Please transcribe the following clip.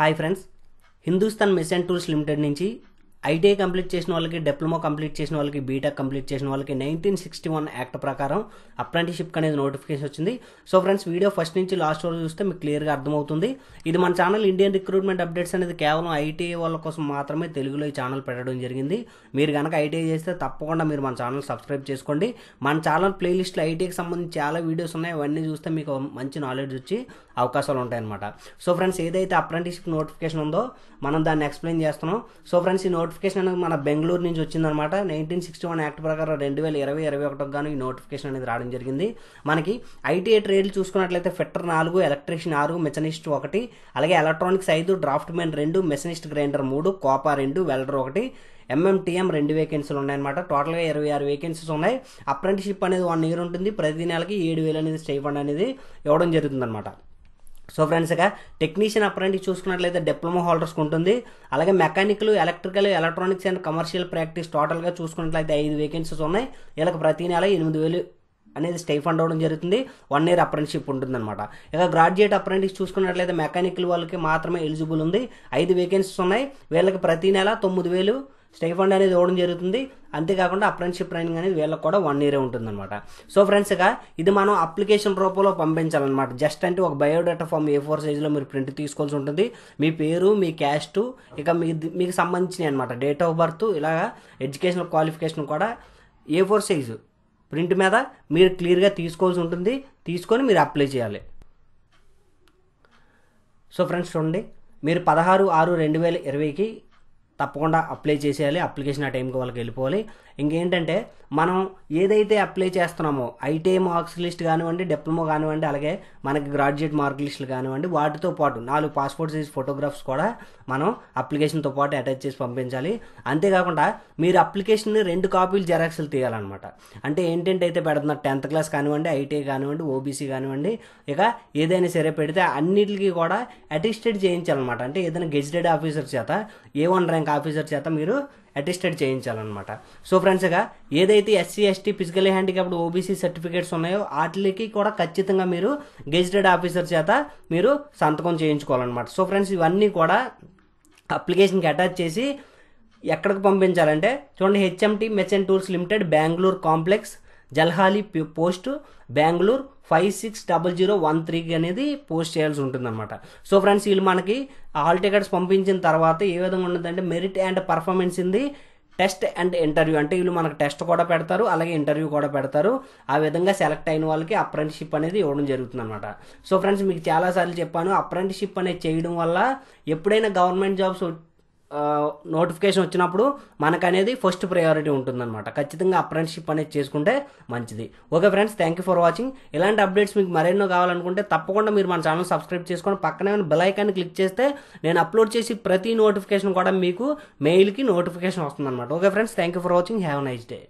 hi friends Hindustan machine tools limited నుంచి ITI complete చేసిన వాళ్ళకి డిప్లొమా కంప్లీట్ చేసిన వాళ్ళకి బీటెక్ కంప్లీట్ చేసిన వాళ్ళకి నైన్టీన్ సిక్స్టీ వన్ యాక్ట్ ప్రకారం అప్రెంటిషిప్ అనేది నోటిఫికేషన్ వచ్చింది సో ఫ్రెండ్స్ వీడియో ఫస్ట్ నుంచి లాస్ట్ వరకు చూస్తే మీకు క్లియర్గా అర్థమవుతుంది ఇది మన ఛానల్ ఇండియన్ రిక్రూట్మెంట్ అప్డేట్స్ అనేది కేవలం ఐటీఐ వాళ్ళ కోసం మాత్రమే తెలుగులో ఈ ఛానల్ పెట్టడం జరిగింది మీరు కనుక ఐటీఐ చేస్తే తప్పకుండా మీరు మన ఛానల్ సబ్స్క్రైబ్ చేసుకోండి మన ఛానల్ ప్లేలిస్ట్లో ఐటీఐకి సంబంధించి చాలా వీడియోస్ ఉన్నాయి అవన్నీ చూస్తే మీకు మంచి నాలెడ్జ్ వచ్చి అవకాశాలు ఉంటాయన్నమాట సో ఫ్రెండ్స్ ఏదైతే అప్రెంటిషిప్ నోటిఫికేషన్ ఉందో మనం దాన్ని ఎక్స్ప్లెయిన్ చేస్తున్నాం సో ఫ్రెండ్స్ ఈ నోటిఫికేషన్ అనేది మన బెంగళూరు నుంచి వచ్చిందనమాట నైన్టీన్ సిక్స్టీ వన్ యాక్ట్ ప్రకారం రెండు వేల ఇరవై ఇరవై ఒకటికి గాను ఈ నోటిఫికేషన్ అనేది రావడం జరిగింది మనకి ఐటీఐ ట్రేడ్లు చూసుకున్నట్లయితే ఫిట్టర్ నాలుగు ఎలక్ట్రీషియన్ ఆరు మెషనిస్ట్ ఒకటి అలాగే ఎలక్ట్రానిక్స్ ఐదు డ్రాఫ్ట్ మెన్ రెండు మెషనిస్ట్ గ్రైండర్ మూడు కోపా రెండు వెల్డర్ ఒకటి ఎంఎంటీఎం రెండు వేకెన్సీలు ఉన్నాయన్నమాట టోటల్గా ఇరవై ఆరు వేకెన్సీస్ ఉన్నాయి అప్రెంటిషిప్ అనేది వన్ ఇయర్ ఉంటుంది ప్రతి నెలకి ఏడు వేలు అనేది స్టైఫండ్ అనేది ఇవ్వడం జరుగుతుందనమాట సో ఫ్రెండ్స్ ఇక టెక్నీషియన్ అప్రెంటిస్ చూసుకున్నట్లయితే డిప్లొమా హోల్డర్స్ ఉంటుంది అలాగే mechanical electrical electronics and commercial practice టోటల్గా చూసుకున్నట్లయితే ఐదు వేకెన్సీస్ ఉన్నాయి వీళ్ళకి ప్రతి నెల ఎనిమిది వేలు అనేది స్టైఫండ్ అవ్వడం జరుగుతుంది వన్ ఇయర్ అప్రెంటిషిప్ ఉంటుందన్నమాట ఇక గ్రాడ్యుయేట్ అప్రెంటిస్ చూసుకున్నట్లయితే మెకానికల్ వాళ్ళకి మాత్రమే ఎలిజిబుల్ ఉంది ఐదు వేకెన్సీస్ ఉన్నాయి వీళ్ళకి ప్రతి నెల తొమ్మిది వేలు స్టైఫండ్ అనేది ఇవ్వడం జరుగుతుంది అంతేకాకుండా అప్రెంటిషిప్ ట్రైనింగ్ అనేది వీళ్ళకి కూడా వన్ ఇయర్ ఉంటుంది అనమాట సో ఫ్రెండ్స్ ఇక ఇది మనం అప్లికేషన్ రూపంలో పంపించాలన్నమాట జస్ట్ అంటే ఒక బయోడేటా ఫామ్ ఏ ఫోర్ సైజులో మీరు ప్రింట్ తీసుకోవాల్సి ఉంటుంది మీ పేరు మీ క్యాస్ట్ ఇక మీకు సంబంధించినవి అనమాట డేట్ ఆఫ్ బర్త్ ఇలాగా ఎడ్యుకేషనల్ క్వాలిఫికేషన్ కూడా ఏ ఫోర్ సైజు ప్రింట్ మీద మీరు క్లియర్గా తీసుకోవాల్సి ఉంటుంది తీసుకొని మీరు అప్లై చేయాలి సో ఫ్రెండ్స్ చూడండి మీరు పదహారు ఆరు రెండు వేల ఇరవైకి తప్పకుండా అప్లై చేసేయాలి అప్లికేషన్ ఆ టైంకి వాళ్ళకి వెళ్ళిపోవాలి ఇంకేంటంటే మనం ఏదైతే అప్లై చేస్తున్నామో ఐటీఐ మార్క్స్ లిస్ట్ కానివ్వండి డిప్లొమా కానివ్వండి అలాగే మనకి గ్రాడ్యుయేట్ మార్క్ లిస్టులు కానివ్వండి వాటితో పాటు నాలుగు పాస్పోర్ట్ సైజ్ ఫోటోగ్రాఫ్స్ కూడా మనం అప్లికేషన్తో పాటు అటాచ్ చేసి పంపించాలి అంతేకాకుండా మీరు అప్లికేషన్ రెండు కాపీలు జెరాక్స్లు తీయాలన్నమాట అంటే ఏంటంటే అయితే పెడుతున్నారు టెన్త్ క్లాస్ కానివ్వండి ఐటీఐ కానివ్వండి ఓబీసీ కానివ్వండి ఇక ఏదైనా సరే పెడితే అన్నిటికీ కూడా అటిస్టెడ్ చేయించాలన్నమాట అంటే ఏదైనా గెజిటెడ్ ఆఫీసర్ చేత A one rank bank officer చేత మీరు అటెస్టెడ్ చేయించాలన్నమాట సో ఫ్రెండ్స్గా ఏదైతే SC ST physical handicapped OBC certificates ఉన్నాయో వాటికి కూడా ఖచ్చితంగా మీరు గెజిటెడ్ ఆఫీసర్ చేత మీరు సంతకం చేయించుకోవాలన్నమాట సో ఫ్రెండ్స్ ఇవన్నీ కూడా అప్లికేషన్కి అటాచ్ చేసి ఎక్కడికి పంపించాలంటే చూడండి హెచ్ఎంటీ మెచ్ and limited Bengaluru complex Jalahalli post Bengaluru five six double zero one త్రీకి అనేది పోస్ట్ చేయాల్సి ఉంటుందన్నమాట సో ఫ్రెండ్స్ వీళ్ళు మనకి హాల్ టికెట్స్ పంపించిన తర్వాత ఏ విధంగా ఉంటుందంటే మెరిట్ అండ్ పర్ఫార్మెన్స్ ఇంది టెస్ట్ అండ్ ఇంటర్వ్యూ అంటే వీళ్ళు మనకు టెస్ట్ కూడా పెడతారు అలాగే ఇంటర్వ్యూ కూడా పెడతారు ఆ విధంగా సెలెక్ట్ అయిన వాళ్ళకి అప్రెంటిషిప్ అనేది ఇవ్వడం జరుగుతుంది అనమాట సో ఫ్రెండ్స్ మీకు చాలాసార్లు చెప్పాను అప్రెంటిషిప్ అనేది చేయడం వల్ల ఎప్పుడైనా గవర్నమెంట్ జాబ్స్ నోటిఫికేషన్ వచ్చినప్పుడు మనకనేది ఫస్ట్ ప్రయారిటీ ఉంటుందన్నమాట ఖచ్చితంగా అప్రెంటిషిప్ అనేది చేసుకుంటే మంచిది okay friends thank you for watching ఇలాంటి అప్డేట్స్ మీకు మరెన్నో కావాలనుకుంటే తప్పకుండా మీరు మన ఛానల్ సబ్స్క్రైబ్ చేసుకొని పక్కనే ఉన్న బెలైకాన్ని క్లిక్ చేస్తే నేను అప్లోడ్ చేసి ప్రతి నోటిఫికేషన్ కూడా మీకు మెయిల్కి నోటిఫికేషన్ వస్తుందన్నమాట okay friends thank you for watching have nice day